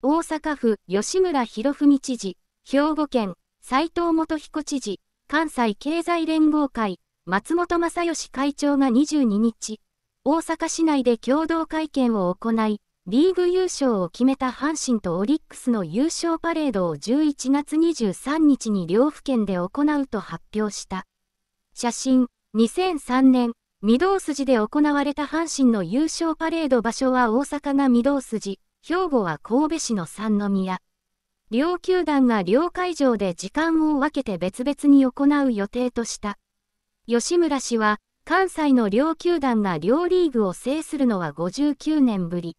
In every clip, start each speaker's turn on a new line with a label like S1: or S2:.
S1: 大阪府吉村博文知事、兵庫県斉藤元彦知事、関西経済連合会松本正義会長が22日、大阪市内で共同会見を行い、リーグ優勝を決めた阪神とオリックスの優勝パレードを11月23日に両府県で行うと発表した。写真、2003年、御堂筋で行われた阪神の優勝パレード場所は大阪が御堂筋。兵庫は神戸市の三宮。両球団が両会場で時間を分けて別々に行う予定とした。吉村氏は、関西の両球団が両リーグを制するのは59年ぶり。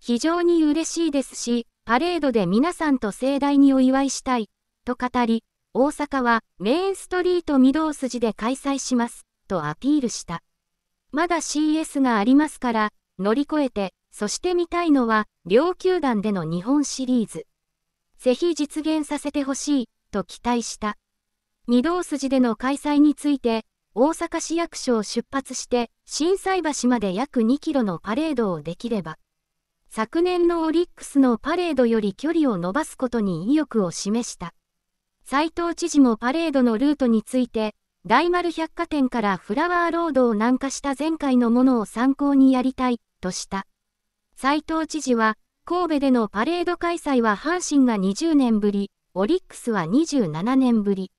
S1: 非常に嬉しいですし、パレードで皆さんと盛大にお祝いしたい、と語り、大阪はメインストリート御堂筋で開催します、とアピールした。まだ CS がありますから、乗り越えて、そして見たいのは、両球団での日本シリーズ。ぜひ実現させてほしい、と期待した。御堂筋での開催について、大阪市役所を出発して、震災橋まで約2キロのパレードをできれば、昨年のオリックスのパレードより距離を伸ばすことに意欲を示した。斉藤知事もパレードのルートについて、大丸百貨店からフラワーロードを南下した前回のものを参考にやりたい、とした。斉藤知事は、神戸でのパレード開催は阪神が20年ぶり、オリックスは27年ぶり。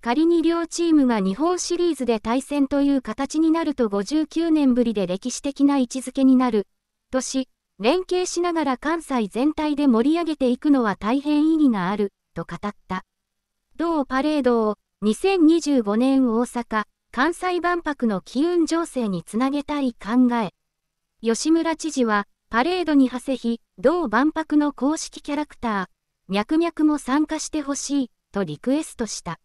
S1: 仮に両チームが日本シリーズで対戦という形になると59年ぶりで歴史的な位置づけになる、とし、連携しながら関西全体で盛り上げていくのは大変意義がある、と語った。同パレードを2025年大阪、関西万博の機運情勢につなげたい考え。吉村知事は、パレードに馳せ日、同万博の公式キャラクター、ミャクミャクも参加してほしい、とリクエストした。